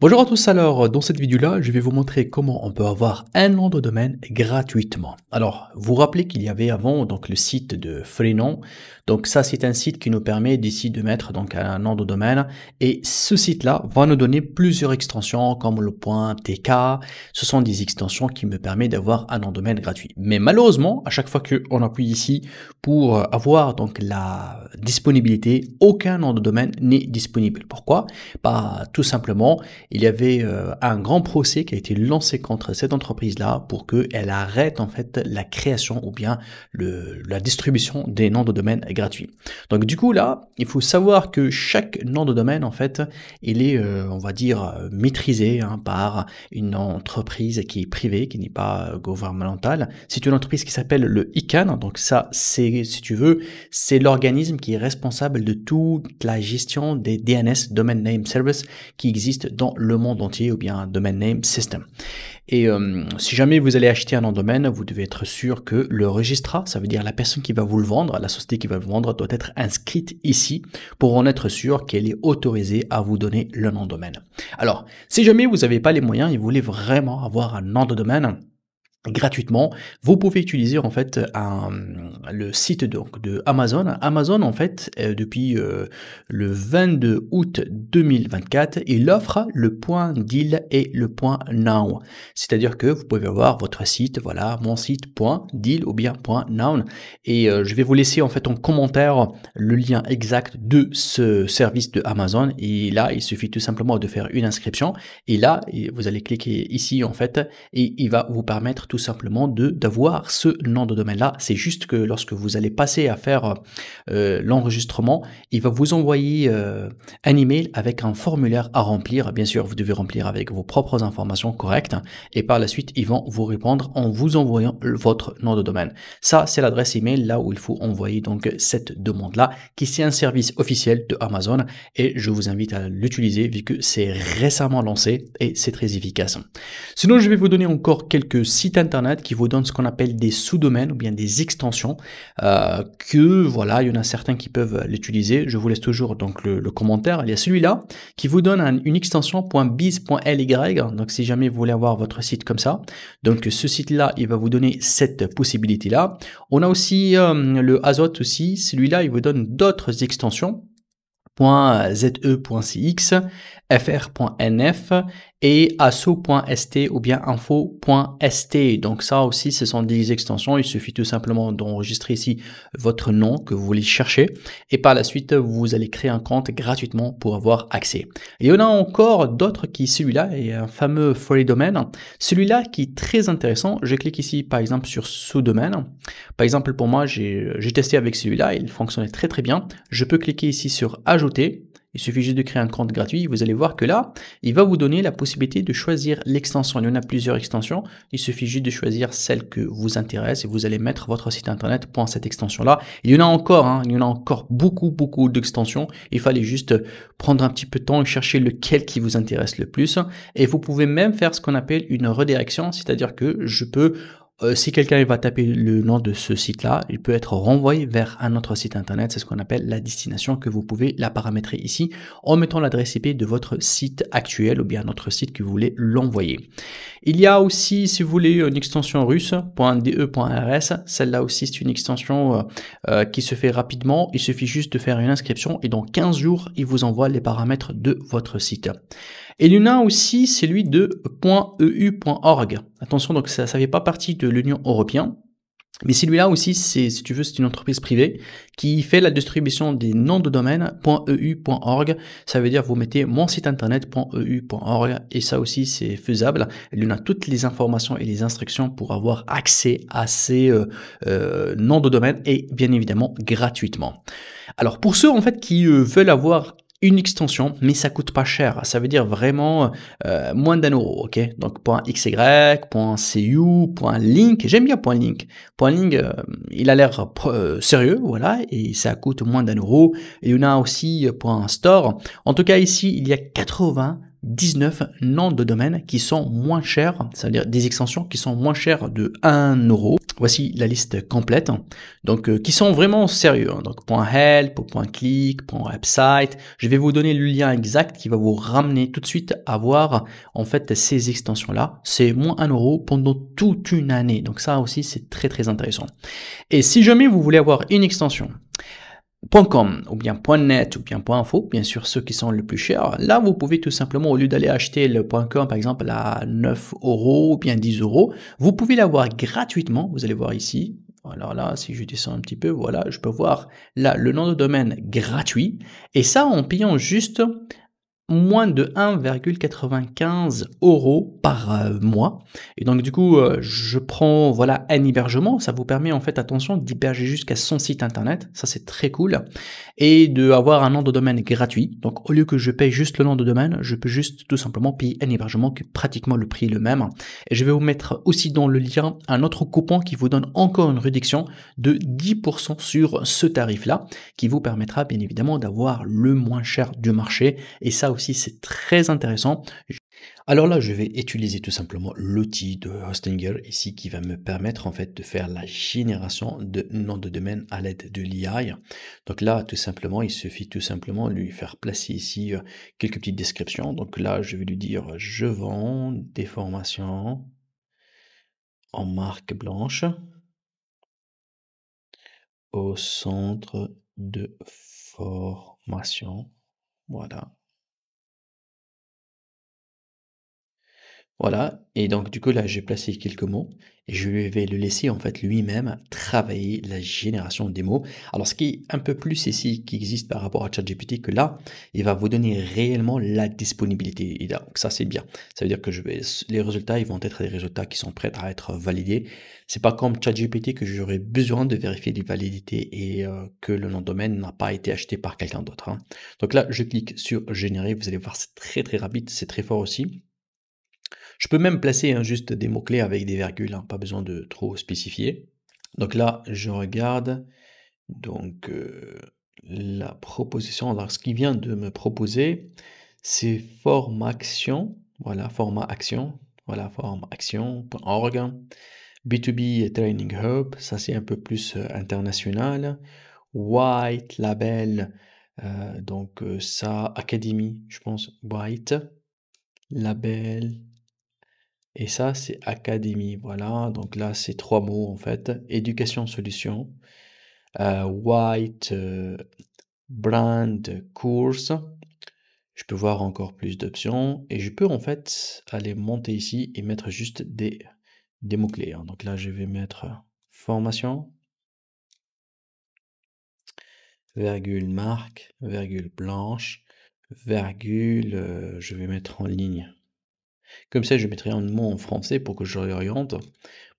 Bonjour à tous, alors dans cette vidéo-là, je vais vous montrer comment on peut avoir un nom de domaine gratuitement. Alors, vous vous rappelez qu'il y avait avant donc le site de Freenom. Donc ça, c'est un site qui nous permet d'ici de mettre donc un nom de domaine. Et ce site-là va nous donner plusieurs extensions comme le .tk. Ce sont des extensions qui me permettent d'avoir un nom de domaine gratuit. Mais malheureusement, à chaque fois qu'on appuie ici pour avoir donc la disponibilité, aucun nom de domaine n'est disponible. Pourquoi Pas bah, tout simplement il y avait euh, un grand procès qui a été lancé contre cette entreprise-là pour qu'elle arrête en fait la création ou bien le, la distribution des noms de domaine gratuits. Donc du coup là, il faut savoir que chaque nom de domaine en fait, il est, euh, on va dire, euh, maîtrisé hein, par une entreprise qui est privée, qui n'est pas gouvernementale. C'est une entreprise qui s'appelle le ICANN. Donc ça, c'est, si tu veux, c'est l'organisme qui est responsable de toute la gestion des DNS, Domain Name Service, qui existe dans le monde entier ou bien un domain name system. Et euh, si jamais vous allez acheter un nom de domaine, vous devez être sûr que le registrat, ça veut dire la personne qui va vous le vendre, la société qui va le vendre, doit être inscrite ici pour en être sûr qu'elle est autorisée à vous donner le nom de domaine. Alors, si jamais vous n'avez pas les moyens et vous voulez vraiment avoir un nom de domaine, gratuitement, vous pouvez utiliser en fait le site donc de Amazon. Amazon en fait euh, depuis euh, le 22 août 2024, il offre le point deal et le point now. C'est-à-dire que vous pouvez avoir votre site, voilà mon site point deal ou bien point now. Et euh, je vais vous laisser en fait en commentaire le lien exact de ce service de Amazon. Et là, il suffit tout simplement de faire une inscription. Et là, vous allez cliquer ici en fait et il va vous permettre simplement de d'avoir ce nom de domaine-là. C'est juste que lorsque vous allez passer à faire euh, l'enregistrement, il va vous envoyer euh, un email avec un formulaire à remplir. Bien sûr, vous devez remplir avec vos propres informations correctes et par la suite, ils vont vous répondre en vous envoyant votre nom de domaine. Ça, c'est l'adresse email là où il faut envoyer donc cette demande-là, qui c'est un service officiel de Amazon et je vous invite à l'utiliser vu que c'est récemment lancé et c'est très efficace. Sinon, je vais vous donner encore quelques citations Internet qui vous donne ce qu'on appelle des sous-domaines ou bien des extensions euh, que voilà, il y en a certains qui peuvent l'utiliser. Je vous laisse toujours donc le, commentaire. Il y a celui-là qui vous donne une extension .biz.ly. Donc si jamais vous voulez avoir votre site comme ça, donc ce site-là, il va vous donner cette possibilité-là. On a aussi euh, le azote aussi. Celui-là, il vous donne d'autres extensions .ze.cx, fr.nf et asso.st ou bien info.st. Donc ça aussi, ce sont des extensions. Il suffit tout simplement d'enregistrer ici votre nom que vous voulez chercher et par la suite, vous allez créer un compte gratuitement pour avoir accès. Et on a encore d'autres qui, celui-là, est un fameux Free Domain. Celui-là qui est très intéressant, je clique ici par exemple sur sous-domaine. Par exemple, pour moi, j'ai testé avec celui-là, il fonctionnait très très bien. Je peux cliquer ici sur Ajouter il suffit juste de créer un compte gratuit. Vous allez voir que là, il va vous donner la possibilité de choisir l'extension. Il y en a plusieurs extensions. Il suffit juste de choisir celle que vous intéresse et vous allez mettre votre site internet pour cette extension-là. Il y en a encore, hein. il y en a encore beaucoup, beaucoup d'extensions. Il fallait juste prendre un petit peu de temps et chercher lequel qui vous intéresse le plus. Et vous pouvez même faire ce qu'on appelle une redirection, c'est-à-dire que je peux euh, si quelqu'un va taper le nom de ce site-là, il peut être renvoyé vers un autre site internet. C'est ce qu'on appelle la destination que vous pouvez la paramétrer ici en mettant l'adresse IP de votre site actuel ou bien notre site que vous voulez l'envoyer. Il y a aussi, si vous voulez, une extension russe .de.rs. Celle-là aussi, c'est une extension euh, euh, qui se fait rapidement. Il suffit juste de faire une inscription et dans 15 jours, il vous envoie les paramètres de votre site. Et l'UNA aussi, c'est lui de .eu.org. Attention, donc ça ne fait pas partie de l'Union européenne. Mais celui-là aussi, c'est, si tu veux, c'est une entreprise privée qui fait la distribution des noms de domaine .eu.org. Ça veut dire vous mettez mon site internet .eu.org et ça aussi c'est faisable. Luna a toutes les informations et les instructions pour avoir accès à ces euh, euh, noms de domaine et bien évidemment gratuitement. Alors pour ceux en fait qui euh, veulent avoir une extension, mais ça coûte pas cher. Ça veut dire vraiment euh, moins d'un euro, ok Donc point .xy, point .cu, point .link, j'aime bien point .link. Point .link, euh, il a l'air euh, sérieux, voilà, et ça coûte moins d'un euro. Et on a aussi point .store. En tout cas, ici, il y a 99 noms de domaines qui sont moins chers, cest à dire des extensions qui sont moins chères de 1 euro. Voici la liste complète, donc euh, qui sont vraiment sérieux. Hein. donc .help, .click, .website. Je vais vous donner le lien exact qui va vous ramener tout de suite à voir en fait ces extensions là. C'est moins un euro pendant toute une année. Donc ça aussi c'est très très intéressant. Et si jamais vous voulez avoir une extension .com ou bien .net ou bien .info, bien sûr ceux qui sont les plus chers, là vous pouvez tout simplement, au lieu d'aller acheter le .com par exemple à 9 euros ou bien 10 euros, vous pouvez l'avoir gratuitement, vous allez voir ici, alors là, si je descends un petit peu, voilà, je peux voir là le nom de domaine gratuit. Et ça, en payant juste moins de 1,95 euros par euh, mois. Et donc du coup, euh, je prends voilà un hébergement. Ça vous permet en fait, attention, d'héberger jusqu'à son site internet. Ça c'est très cool. Et de avoir un nom de domaine gratuit. Donc au lieu que je paye juste le nom de domaine, je peux juste tout simplement payer un hébergement qui est pratiquement le prix le même. Et je vais vous mettre aussi dans le lien un autre coupon qui vous donne encore une réduction de 10% sur ce tarif-là, qui vous permettra bien évidemment d'avoir le moins cher du marché. Et ça aussi, c'est très intéressant. Alors là, je vais utiliser tout simplement l'outil de Hostinger ici qui va me permettre en fait de faire la génération de noms de domaine à l'aide de l'IA. Donc là, tout simplement, il suffit tout simplement lui faire placer ici euh, quelques petites descriptions. Donc là, je vais lui dire je vends des formations en marque blanche au centre de formation. Voilà. Voilà, et donc du coup là j'ai placé quelques mots et je vais le laisser en fait lui-même travailler la génération des mots. Alors ce qui est un peu plus ici qui existe par rapport à ChatGPT que là, il va vous donner réellement la disponibilité. Et donc ça c'est bien. Ça veut dire que les résultats ils vont être des résultats qui sont prêts à être validés. C'est pas comme ChatGPT que j'aurais besoin de vérifier des validités et euh, que le nom de domaine n'a pas été acheté par quelqu'un d'autre. Hein. Donc là je clique sur générer, vous allez voir c'est très très rapide, c'est très fort aussi. Je peux même placer un hein, juste des mots-clés avec des virgules, hein, pas besoin de trop spécifier. Donc là, je regarde donc euh, la proposition. Alors ce qui vient de me proposer, c'est forme action. Voilà, format action. Voilà, forme action.org. B2B Training Hub, ça c'est un peu plus euh, international. White Label, euh, donc ça, Academy, je pense, White Label et ça, c'est Académie, Voilà, donc là, c'est trois mots en fait. Éducation solution, euh, white, euh, brand, course. Je peux voir encore plus d'options et je peux en fait aller monter ici et mettre juste des, mots-clés. Hein. Donc là, je vais mettre formation, virgule marque, virgule blanche, virgule, euh, je vais mettre en ligne comme ça, je mettrai un mot en français pour que je réoriente,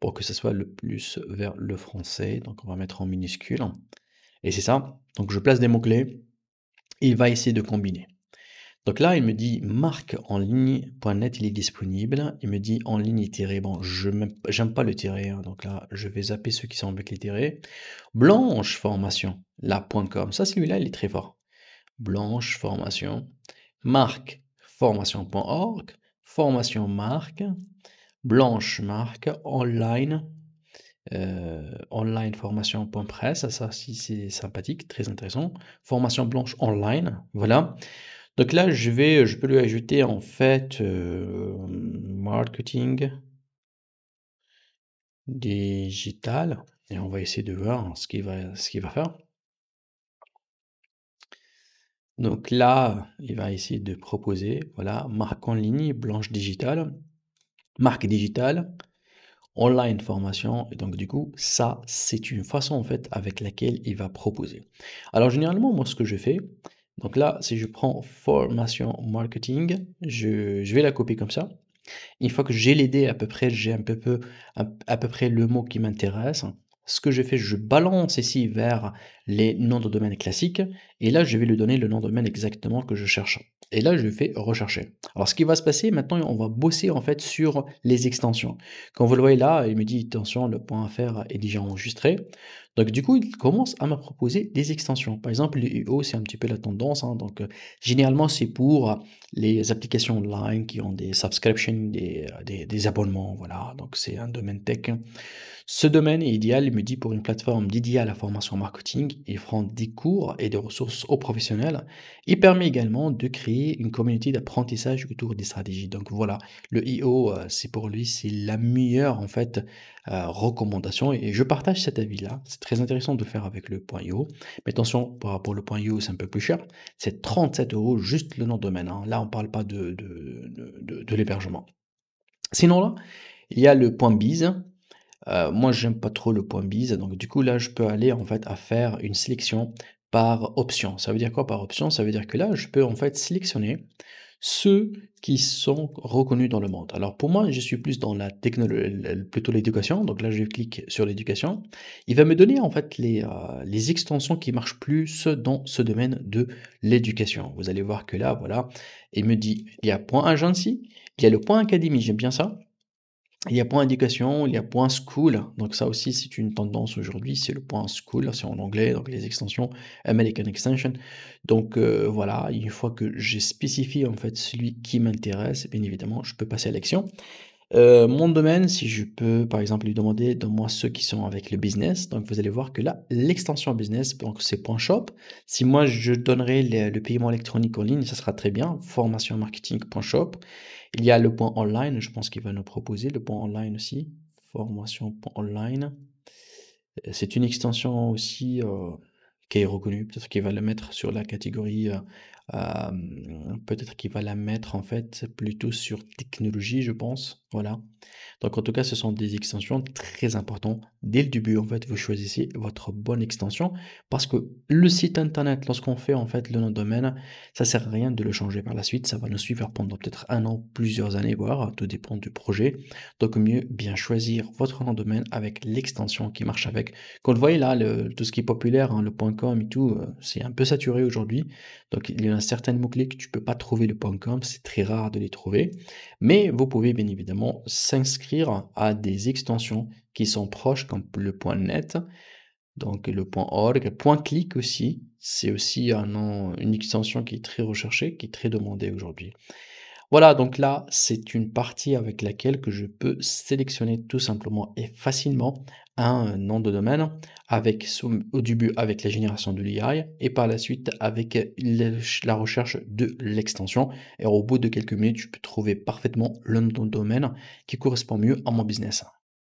pour que ça soit le plus vers le français. Donc on va mettre en minuscule. Et c'est ça. Donc je place des mots-clés. Il va essayer de combiner. Donc là, il me dit marque en ligne.net, il est disponible. Il me dit en ligne itérée Bon, je n'aime pas le tirer hein. donc là, je vais zapper ceux qui sont avec les Blanche formation, Ça, celui-là, il est très fort. Blanche formation, marque formation.org, formation marque, blanche marque, online, euh, online formation ça si c'est sympathique, très intéressant, formation blanche online, voilà. Donc là, je vais, je peux lui ajouter en fait euh, marketing digital et on va essayer de voir ce va, ce qu'il va faire. Donc là, il va essayer de proposer, voilà, marque en ligne, blanche digitale, marque digitale, online formation. Et donc du coup, ça, c'est une façon en fait avec laquelle il va proposer. Alors généralement, moi, ce que je fais, donc là, si je prends formation marketing, je, vais la copier comme ça. Une fois que j'ai l'idée à peu près, j'ai un peu, peu, à, à peu près le mot qui m'intéresse. Ce que je fais, je balance ici vers les noms de domaine classiques. Et là, je vais lui donner le nom de domaine exactement que je cherche. Et là, je fais rechercher. Alors, ce qui va se passer maintenant, on va bosser en fait sur les extensions. Quand vous le voyez là, il me dit attention, le point .fr est déjà enregistré. Donc, du coup, il commence à me proposer des extensions. Par exemple, le UO, c'est un petit peu la tendance. Hein. Donc, généralement, c'est pour les applications online qui ont des subscriptions, des, abonnements. Voilà, donc c'est un domaine tech. Ce domaine est idéal, il me dit, pour une plateforme dédiée à la formation marketing et des cours et des ressources aux professionnels. Il permet également de créer une communauté d'apprentissage autour des stratégies. Donc voilà, le IO, euh, c'est pour lui, c'est la meilleure en fait euh, recommandation et je partage cet avis-là. C'est très intéressant de faire avec le IO. Mais attention, pour le point IO, c'est un peu plus cher. C'est 37 euros juste le nom de domaine. Hein. Là, on ne parle pas de, l'hébergement. Sinon là, il y a le point biz euh, moi, j'aime pas trop le point bise, donc du coup là, je peux aller en fait à faire une sélection par option. Ça veut dire quoi par option Ça veut dire que là, je peux en fait sélectionner ceux qui sont reconnus dans le monde. Alors pour moi, je suis plus dans la technologie, plutôt l'éducation. Donc là, je clique sur l'éducation. Il va me donner en fait les, euh, les extensions qui marchent plus dans ce domaine de l'éducation. Vous allez voir que là, voilà, il me dit, il y a point agency, il y a le point académie, j'aime bien ça. Il y a point indication, il y a point school. Donc ça aussi, c'est une tendance aujourd'hui, c'est le point school, c'est en anglais, donc les extensions American Extension. Donc euh, voilà, une fois que j'ai spécifié en fait celui qui m'intéresse, bien évidemment, je peux passer à l'action. Euh, mon domaine, si je peux par exemple lui demander, donne-moi ceux qui sont avec le business. Donc vous allez voir que là, l'extension business, donc c'est .shop. Si moi je donnerai le paiement électronique en ligne, ça sera très bien. Formation marketing Il y a le point online, je pense qu'il va nous proposer le point online aussi. Formation .online. Euh, c'est une extension aussi. Euh est reconnu. Peut-être qu'il va le mettre sur la catégorie, euh, euh, peut-être qu'il va la mettre en fait plutôt sur technologie, je pense. Voilà. Donc en tout cas, ce sont des extensions très importants Dès le début, en fait, vous choisissez votre bonne extension parce que le site internet, lorsqu'on fait en fait le nom de domaine, ça sert à rien de le changer par la suite. Ça va nous suivre pendant peut-être un an, plusieurs années, voire tout dépend du projet. Donc mieux bien choisir votre nom de domaine avec l'extension qui marche avec. Quand vous voyez là, le, tout ce qui est populaire, hein, le point et tout, euh, c'est un peu saturé aujourd'hui. Donc il y a certain mots-clés que tu peux pas trouver le .com, c'est très rare de les trouver. Mais vous pouvez bien évidemment s'inscrire à des extensions qui sont proches comme le .net, donc le .org, .click aussi. C'est aussi un une extension qui est très recherchée, qui est très demandée aujourd'hui. Voilà, donc là, c'est une partie avec laquelle que je peux sélectionner tout simplement et facilement un euh, nom de domaine avec au début avec la génération de l'IA et par la suite avec euh, la recherche de l'extension et au bout de quelques minutes je peux trouver parfaitement le nom de domaine qui correspond mieux à mon business.